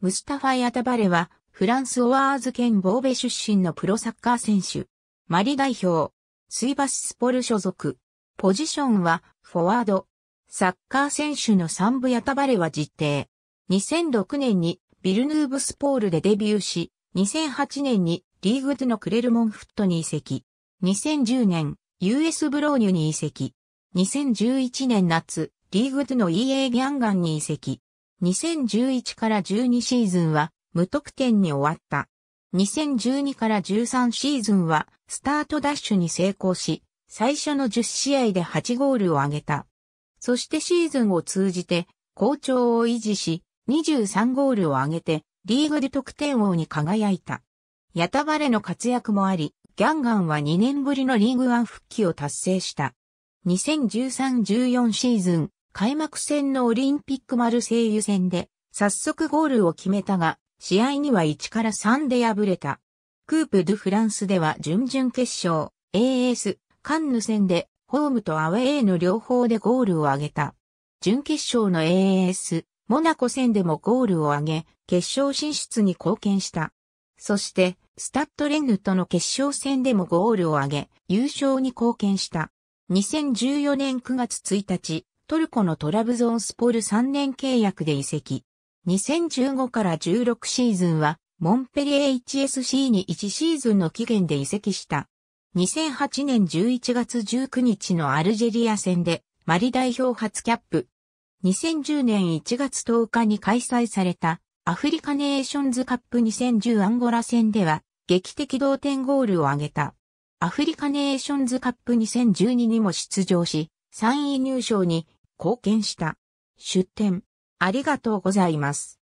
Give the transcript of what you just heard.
ムスタファ・ヤタバレは、フランス・オワーズ県ボーベ出身のプロサッカー選手。マリ代表、スイバスポル所属。ポジションは、フォワード。サッカー選手の三部ヤタバレは実定。2006年にビルヌーブスポールでデビューし、2008年にリーグ2のクレルモンフットに移籍。2010年、US ブローニュに移籍。2011年夏、リーグ2の EA ギャンガンに移籍。2011から12シーズンは無得点に終わった。2012から13シーズンはスタートダッシュに成功し、最初の10試合で8ゴールを挙げた。そしてシーズンを通じて好調を維持し、23ゴールを挙げてリーグで得点王に輝いた。ヤタバレの活躍もあり、ギャンガンは2年ぶりのリーグワン復帰を達成した。2013-14シーズン、開幕戦のオリンピックマルセイユ戦で、早速ゴールを決めたが、試合には1から3で敗れた。クープ・ドゥ・フランスでは準々決勝、AS、カンヌ戦で、ホームとアウェーの両方でゴールを挙げた。準決勝の AS、モナコ戦でもゴールを挙げ、決勝進出に貢献した。そして、スタッドレンヌとの決勝戦でもゴールを挙げ、優勝に貢献した。2014年9月1日、トルコのトラブゾンスポル3年契約で移籍。2015から16シーズンは、モンペリエ HSC に1シーズンの期限で移籍した。2008年11月19日のアルジェリア戦で、マリ代表初キャップ。2010年1月10日に開催された、アフリカネーションズカップ2010アンゴラ戦では、劇的同点ゴールを挙げた。アフリカネーションズカップ2012にも出場し、3位入賞に貢献した。出展、ありがとうございます。